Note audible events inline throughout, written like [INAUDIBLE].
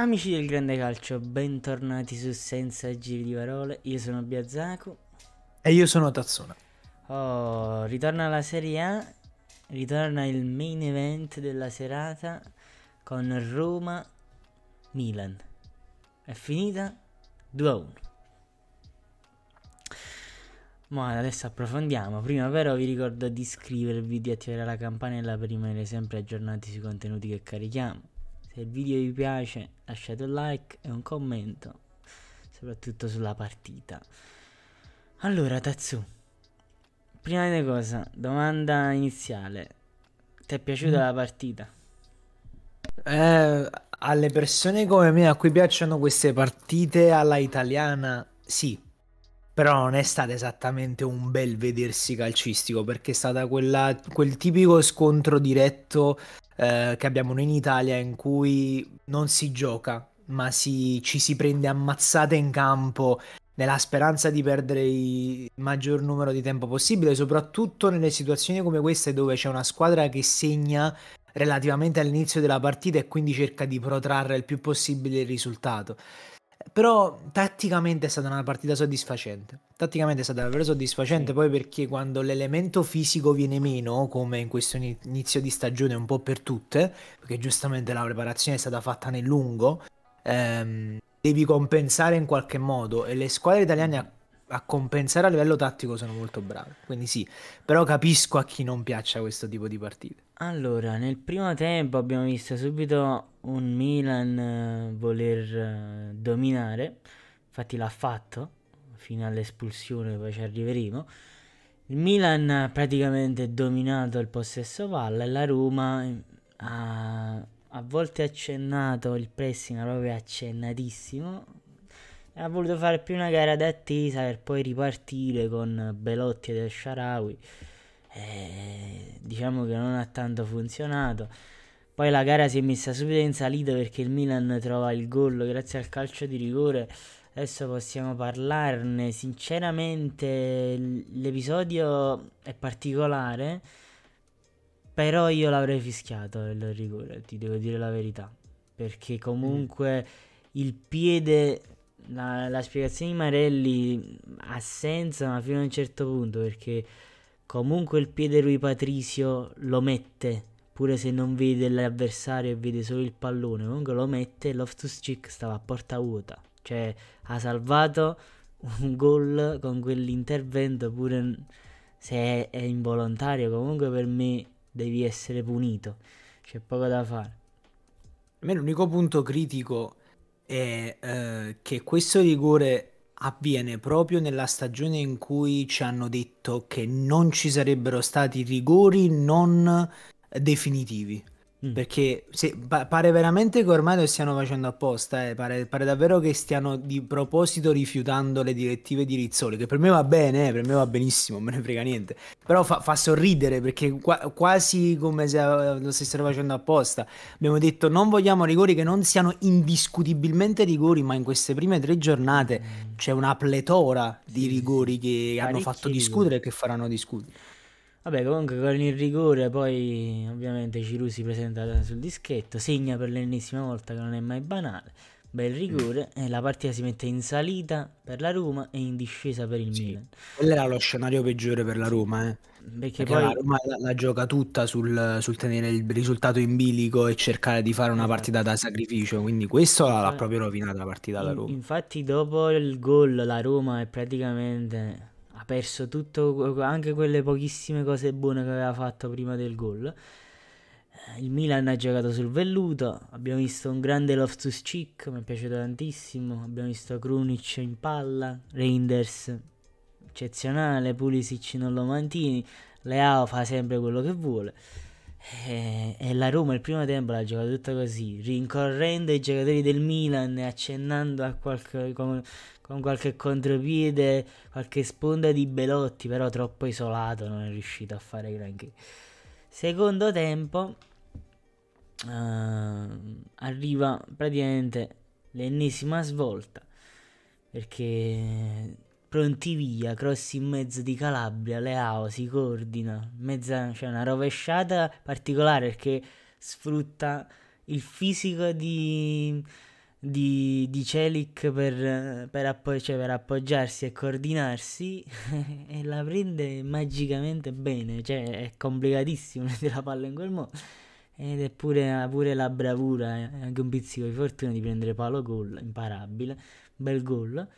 Amici del Grande Calcio, bentornati su Senza Giri di Parole, io sono Biazzaku E io sono Tazzona Oh, ritorna la Serie A, ritorna il main event della serata con Roma-Milan È finita 2-1 ma adesso approfondiamo, prima però vi ricordo di iscrivervi, di attivare la campanella per rimanere sempre aggiornati sui contenuti che carichiamo se il video vi piace lasciate un like e un commento, soprattutto sulla partita. Allora Tatsu, prima di cosa, domanda iniziale. Ti è piaciuta mm. la partita? Eh, alle persone come me a cui piacciono queste partite alla italiana, sì, però non è stato esattamente un bel vedersi calcistico perché è stato quel tipico scontro diretto eh, che abbiamo noi in Italia in cui non si gioca ma si, ci si prende ammazzate in campo nella speranza di perdere il maggior numero di tempo possibile, soprattutto nelle situazioni come queste dove c'è una squadra che segna relativamente all'inizio della partita e quindi cerca di protrarre il più possibile il risultato. Però tatticamente è stata una partita soddisfacente. Tatticamente è stata davvero soddisfacente, sì. poi perché quando l'elemento fisico viene meno, come in questo inizio di stagione un po' per tutte, perché giustamente la preparazione è stata fatta nel lungo, ehm, devi compensare in qualche modo e le squadre italiane mm. a a compensare a livello tattico sono molto bravi, quindi sì, però capisco a chi non piaccia questo tipo di partite. Allora, nel primo tempo abbiamo visto subito un Milan eh, voler eh, dominare, infatti l'ha fatto fino all'espulsione, poi ci arriveremo. Il Milan ha praticamente dominato il possesso palla e la Roma eh, ha a volte accennato il pressing, proprio accennatissimo, ha voluto fare più una gara d'attesa per poi ripartire con Belotti ed El Sharawi. Eh, diciamo che non ha tanto funzionato. Poi la gara si è messa subito in salita perché il Milan trova il gol grazie al calcio di rigore. Adesso possiamo parlarne. Sinceramente l'episodio è particolare, però io l'avrei fischiato il rigore, ti devo dire la verità. Perché comunque mm. il piede la, la spiegazione di Marelli ha senso ma fino a un certo punto perché comunque il piede Rui Patrizio lo mette pure se non vede l'avversario e vede solo il pallone comunque lo mette Loftus Cheek stava a porta vuota cioè ha salvato un gol con quell'intervento pure se è, è involontario comunque per me devi essere punito c'è poco da fare a me l'unico punto critico è eh, che questo rigore avviene proprio nella stagione in cui ci hanno detto che non ci sarebbero stati rigori non definitivi. Mm. Perché se, pa- pare veramente che ormai lo stiano facendo apposta, eh. pare, pare, davvero che stiano di proposito rifiutando le direttive di Rizzoli, che per me va bene, eh, per me va benissimo, me ne frega niente, però fa, fa sorridere perché qua- quasi come se eh, lo stessero facendo apposta. Abbiamo detto non vogliamo rigori che non siano indiscutibilmente rigori, ma in queste prime tre giornate mm. c'è una pletora di rigori che Parecchi hanno fatto discutere e che faranno discutere. Vabbè, comunque con il rigore poi ovviamente Ciru si presenta sul dischetto, segna per l'ennesima volta che non è mai banale. Bel rigore, mm. e la partita si mette in salita per la Roma e in discesa per il sì. Milan. Quello era lo scenario peggiore per la Roma, eh. perché, perché, poi la Roma la, la gioca tutta sul, sul, tenere il risultato in bilico e cercare di fare una esatto. partita da sacrificio. Quindi questo infatti, l'ha proprio rovinata la partita alla Roma. Infatti, dopo il gol, la Roma è praticamente perso tutto, anche quelle pochissime cose buone che aveva fatto prima del gol. Eh, il Milan ha giocato sul velluto, abbiamo visto un grande Loftus Cheek, mi è piaciuto tantissimo, abbiamo visto Krunic in palla, Reinders eccezionale, Pulisic non lo mantieni, Leao fa sempre quello che vuole. E, eh, e la Roma il primo tempo l'ha giocato tutto così, rincorrendo i giocatori del Milan e accennando a qualche, con, con qualche contropiede, qualche sponda di Belotti, però troppo isolato, non è riuscito a fare granché. Secondo tempo uh, arriva praticamente l'ennesima svolta perché Pronti via, cross in mezzo di Calabria, Leao si coordina, mezza, cioè una rovesciata particolare perché sfrutta il fisico di, di, di Celic per, per, appo- cioè per, appoggiarsi e coordinarsi [LAUGHS] e la prende magicamente bene, cioè è complicatissimo [LAUGHS] mettere la palla in quel modo ed è pure, pure la bravura e eh, anche un pizzico di fortuna di prendere palo gol, imparabile, bel gol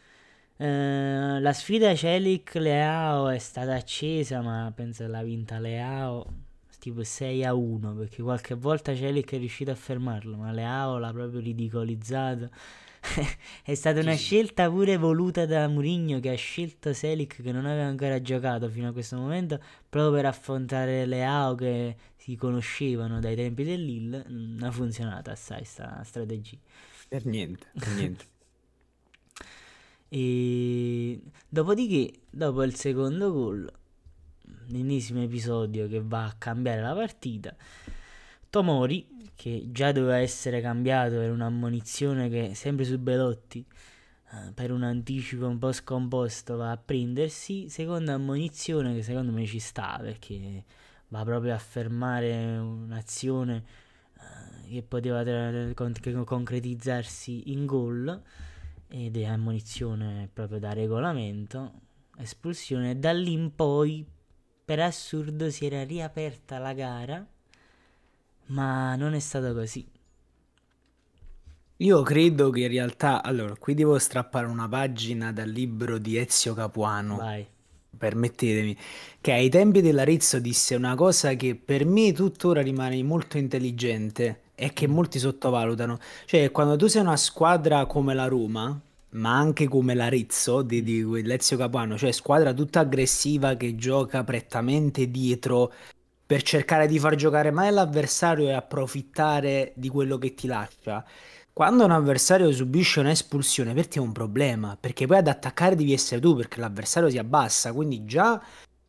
eh, la sfida Celic-Leao è stata accesa, ma penso l'ha vinta Leao tipo 6 a 1 perché qualche volta Celic è riuscito a fermarlo ma Leao l'ha proprio ridicolizzato [LAUGHS] è stata una scelta pure voluta da Mourinho che ha scelto Celic che non aveva ancora giocato fino a questo momento proprio per affrontare Leao che si conoscevano dai tempi dell'Ill mm, ha funzionato assai sta strategia per niente, per niente. E dopodiché, dopo il secondo gol, l'ennesimo episodio che va a cambiare la partita, Tomori, che già doveva essere cambiato, per un'ammonizione che sempre su Belotti eh, per un anticipo un po' scomposto va a prendersi, seconda ammonizione che secondo me ci sta perché va proprio a fermare un'azione eh, che poteva concretizzarsi in gol ed è ammonizione proprio da regolamento, espulsione. Da lì in poi, per assurdo, si era riaperta la gara, ma non è stato così. Io credo che in realtà, allora, qui devo strappare una pagina dal libro di Ezio Capuano. Vai. Permettetemi, che ai tempi dell'Arezzo disse una cosa che per me tuttora rimane molto intelligente è che molti sottovalutano. Cioè, quando tu sei una squadra come la Roma, ma anche come l'Arezzo di, di Lezio Capuano, cioè squadra tutta aggressiva che gioca prettamente dietro per cercare di far giocare mai l'avversario e approfittare di quello che ti lascia. Quando un avversario subisce un'espulsione per te è un problema, perché poi ad attaccare devi essere tu, perché l'avversario si abbassa, quindi già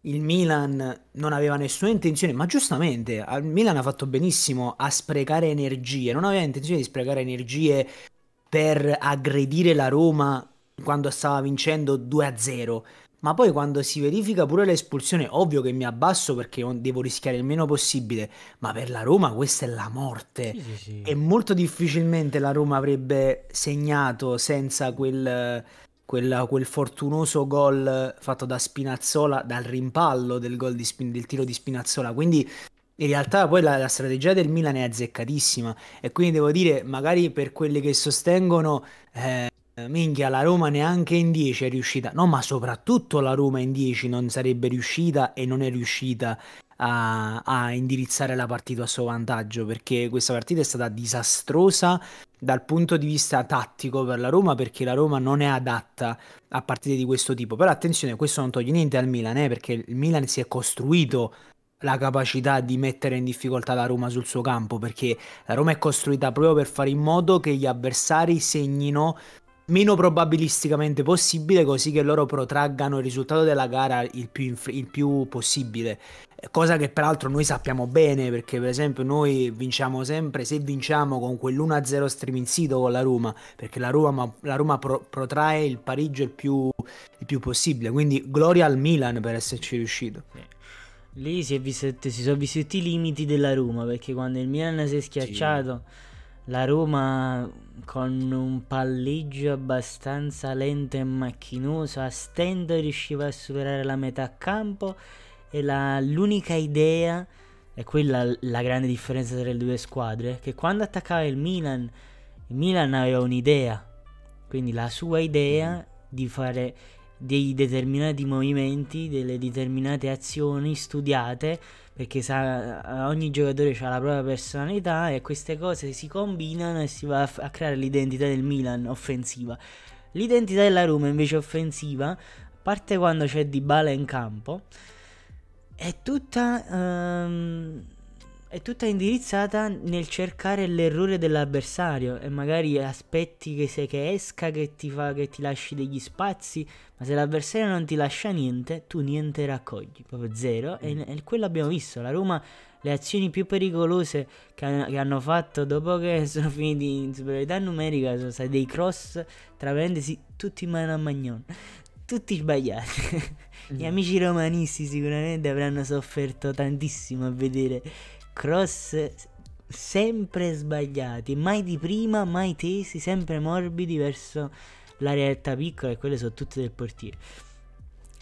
il Milan non aveva nessuna intenzione, ma giustamente, il Milan ha fatto benissimo a sprecare energie, non aveva intenzione di sprecare energie per aggredire la Roma quando stava vincendo 2-0. Ma poi quando si verifica pure l'espulsione, ovvio che mi abbasso perché devo rischiare il meno possibile, ma per la Roma questa è la morte. Sì, sì, sì. E molto difficilmente la Roma avrebbe segnato senza quel quella, quel fortunoso gol fatto da Spinazzola, dal rimpallo del, di Spin, del tiro di Spinazzola. Quindi in realtà poi la, la, strategia del Milan è azzeccatissima e quindi devo dire, magari per quelli che sostengono, eh, minchia, la Roma neanche in 10 è riuscita, no, ma soprattutto la Roma in 10 non sarebbe riuscita e non è riuscita a, a indirizzare la partita a suo vantaggio perché questa partita è stata disastrosa dal punto di vista tattico per la Roma perché la Roma non è adatta a partite di questo tipo però attenzione questo non toglie niente al Milan eh, perché il Milan si è costruito la capacità di mettere in difficoltà la Roma sul suo campo perché la Roma è costruita proprio per fare in modo che gli avversari segnino meno probabilisticamente possibile così che loro protraggano il risultato della gara il più, inf- il più possibile cosa che peraltro noi sappiamo bene perché per esempio noi vinciamo sempre se vinciamo con quell'1-0 sito con la Roma perché la Roma, la Roma pro, protrae il pareggio il più, il più, possibile quindi gloria al Milan per esserci riuscito lì si, visto, si sono visti tutti i limiti della Roma perché quando il Milan si è schiacciato sì la Roma con un palleggio abbastanza lento e macchinoso a stento riusciva a superare la metà campo e la, l'unica idea e quella la grande differenza tra le due squadre che quando attaccava il Milan il Milan aveva un'idea quindi la sua idea di fare dei determinati movimenti, delle determinate azioni studiate, perché sa, ogni giocatore ha la propria personalità e queste cose si combinano e si va a, f- a creare l'identità del Milan offensiva. L'identità della Roma invece offensiva parte quando c'è Dybala in campo, è tutta... Um, è tutta indirizzata nel cercare l'errore dell'avversario e magari aspetti che, se, che esca, che ti, fa, che ti lasci degli spazi, ma se l'avversario non ti lascia niente, tu niente raccogli, proprio zero. Mm. E, e, quello abbiamo visto, la Roma le azioni più pericolose che, che hanno fatto dopo che [LAUGHS] sono finiti in superiorità numerica sono stati dei cross, tra parentesi, tutti in mano a Magnon tutti sbagliati. [LAUGHS] Gli mm. amici romanisti sicuramente avranno sofferto tantissimo a vedere cross sempre sbagliati, mai di prima, mai tesi, sempre morbidi verso l'area piccola e quelle sono tutte del portiere.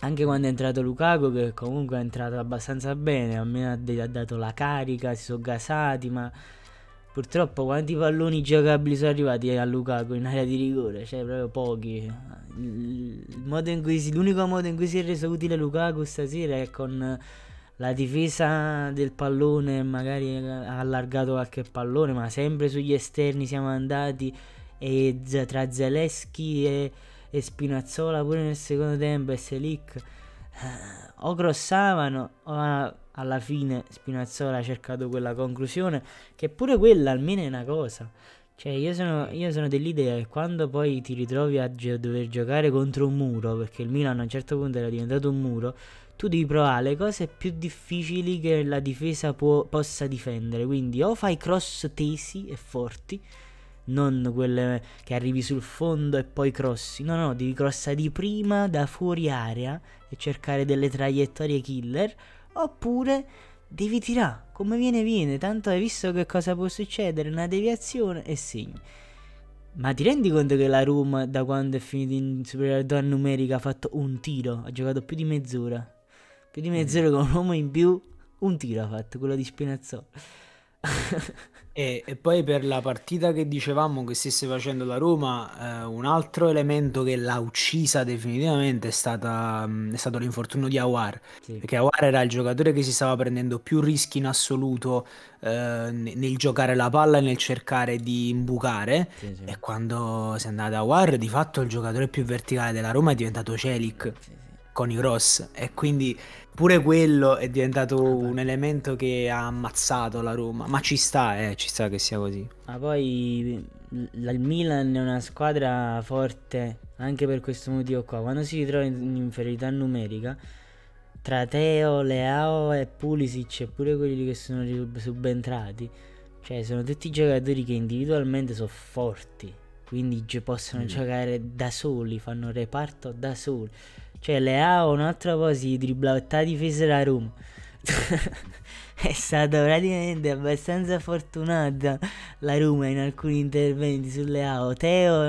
Anche quando è entrato Lukaku, che comunque è entrato abbastanza bene, almeno ha, dato la carica, si sono gasati, ma purtroppo quanti palloni giocabili sono arrivati a Lukaku in area di rigore? Cioè, proprio pochi. Si, l'unico modo in cui si è reso utile Lukaku stasera è con la difesa del pallone magari ha allargato qualche pallone, ma sempre sugli esterni siamo andati e tra Zeleschi e, e Spinazzola pure nel secondo tempo e Selic eh, o grossavano o alla fine Spinazzola ha cercato quella conclusione che pure quella almeno è una cosa. Cioè io sono, io sono dell'idea che quando poi ti ritrovi a gi- dover giocare contro un muro, perché il Milan a un certo punto era diventato un muro, tu devi provare le cose più difficili che la difesa può, possa difendere. Quindi o fai cross tesi e forti, non quelle che arrivi sul fondo e poi crossi. No, no, devi crossare di prima da fuori area e cercare delle traiettorie killer. Oppure devi tirare, come viene viene, tanto hai visto che cosa può succedere, una deviazione e segni. Ma ti rendi conto che la Roma da quando è finita in superiorità numerica ha fatto un tiro, ha giocato più di mezz'ora? più di mezz'ora mm. con un uomo in più, un tiro ha fatto, quello di Spinazzola. [LAUGHS] e, e, poi per la partita che dicevamo che stesse facendo la Roma, eh, un altro elemento che l'ha uccisa definitivamente è, stata, mm, è stato l'infortunio di Awar, sì. perché Awar era il giocatore che si stava prendendo più rischi in assoluto eh, nel giocare la palla e nel cercare di imbucare sì, sì. e quando si è andato a Awar di fatto il giocatore più verticale della Roma è diventato Celic con i cross e quindi pure quello è diventato ah, un elemento che ha ammazzato la Roma, ma ci sta, eh, ci sta che sia così. Ma poi il Milan è una squadra forte anche per questo motivo qua, quando si ritrova in inferiorità numerica tra Teo, Leao e Pulisic e pure quelli che sono subentrati, cioè sono tutti giocatori che individualmente sono forti quindi possono mm. giocare da soli, fanno reparto da soli. Cioè Leao un'altra volta si dribblava la difesa da Roma. [LAUGHS] è stata praticamente abbastanza fortunata la Roma in alcuni interventi su Leao. Teo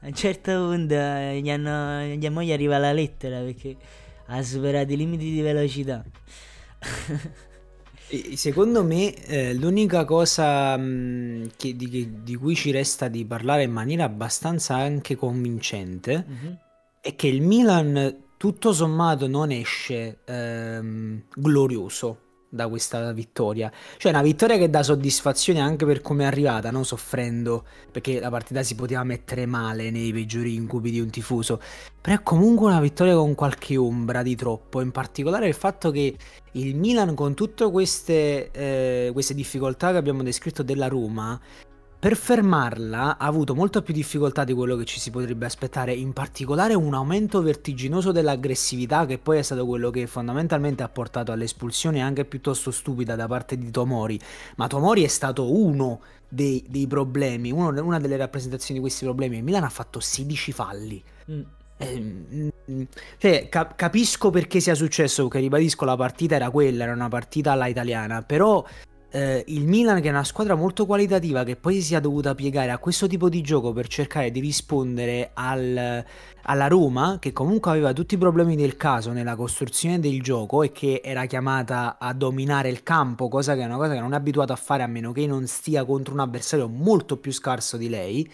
a un certo punto eh, gli hanno, gli moglie arriva la lettera perché ha superato i limiti di velocità. [LAUGHS] Secondo me eh, l'unica cosa mh, mm, che, di, di, cui ci resta di parlare in maniera abbastanza anche convincente mm-hmm è che il Milan tutto sommato non esce ehm, glorioso da questa vittoria. Cioè una vittoria che dà soddisfazione anche per come è arrivata, non soffrendo, perché la partita si poteva mettere male nei peggiori incubi di un tifoso, però è comunque una vittoria con qualche ombra di troppo, in particolare il fatto che il Milan con tutte queste, eh, queste difficoltà che abbiamo descritto della Roma per fermarla ha avuto molto più difficoltà di quello che ci si potrebbe aspettare, in particolare un aumento vertiginoso dell'aggressività che poi è stato quello che fondamentalmente ha portato all'espulsione anche piuttosto stupida da parte di Tomori, ma Tomori è stato uno dei, dei problemi, uno, una delle rappresentazioni di questi problemi. e Milan ha fatto 16 falli. Mm. Ehm, mm cioè, capisco perché sia successo, che ribadisco la partita era quella, era una partita alla italiana, però eh, il Milan, che è una squadra molto qualitativa, che poi si sia dovuta piegare a questo tipo di gioco per cercare di rispondere al, alla Roma, che comunque aveva tutti i problemi del caso nella costruzione del gioco e che era chiamata a dominare il campo, cosa che è una cosa che non è abituata a fare a meno che non stia contro un avversario molto più scarso di lei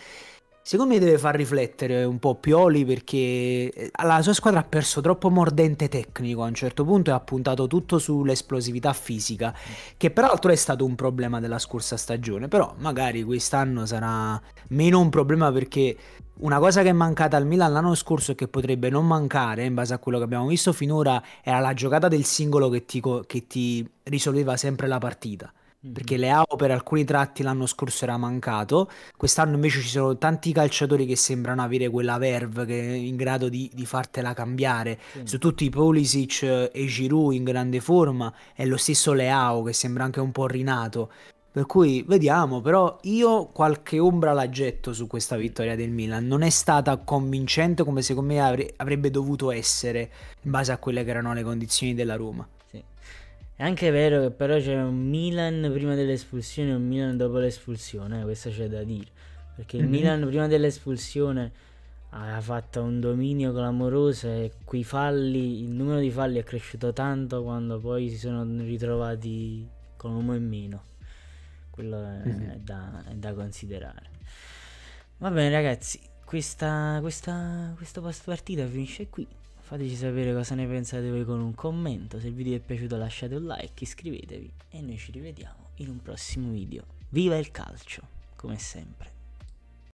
Secondo me deve far riflettere un po' Pioli perché eh, la sua squadra ha perso troppo mordente tecnico a un certo punto e ha puntato tutto sull'esplosività fisica, che peraltro è stato un problema della scorsa stagione, però magari quest'anno sarà meno un problema perché una cosa che è mancata al Milan l'anno scorso e che potrebbe non mancare in base a quello che abbiamo visto finora era la giocata del singolo che ti, che ti risolveva sempre la partita perché Leao per alcuni tratti l'anno scorso era mancato, quest'anno invece ci sono tanti calciatori che sembrano avere quella verve che è in grado di, di fartela cambiare, sì. soprattutto i Pulisic e Giroud in grande forma è lo stesso Leao che sembra anche un po' rinato, per cui vediamo, però io qualche ombra la getto su questa vittoria del Milan. Non è stata convincente come secondo me avrebbe dovuto essere in base a quelle che erano le condizioni della Roma. Sì. È anche vero che però c'era un Milan prima dell'espulsione e un Milan dopo l'espulsione, eh, questo c'è da dire. Perché mm-hmm. il mhm. Milan prima dell'espulsione ha fatto un dominio clamoroso e quei falli, il numero di falli è cresciuto tanto quando poi si sono ritrovati con uno in meno. Quello è, mm-hmm. è, da, è da, considerare. Va bene ragazzi, questa, questa, questa partita finisce qui. Fateci sapere cosa ne pensate voi con un commento, se il video vi è piaciuto lasciate un like, iscrivetevi e noi ci rivediamo in un prossimo video. Viva il calcio, come sempre.